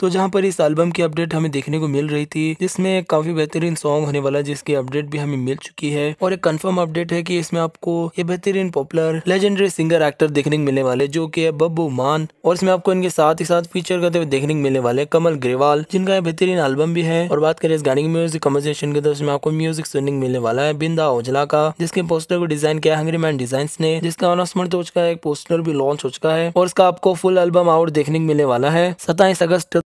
तो जहाँ पर इस एल्बम की अपडेट हमें देखने को मिल रही थी जिसमें काफी बेहतरीन सॉन्ग होने वाला जिसकी अपडेट भी हमें मिल चुकी है और एक कंफर्म अपडेट है कि इसमें आपको ये बेहतरीन पॉपुलर लेजेंडरी सिंगर एक्टर देखने को मिलने वाले जो की बब्बू मान और इसमें आपको इनके साथ ही साथ फीचर करते हुए देखने को मिलने वाले कमल ग्रेवाल जिनका बेहतरीन एल्बम भी है और बात करें इस गाने की म्यूजिक कम्पोजिशन की तो आपको म्यूजिक सुनने मिलने वाला है बिंदा ओजला का जिसके पोस्टर को डिजाइन किया हंग्री मैन डिजाइन ने जिसका अनाउंसमेंट हो चुका है एक पोस्टर भी लॉन्च हो चुका है और इसका आपको फुल एल्बम आउट देखने को मिलने वाला है सताइस अगस्त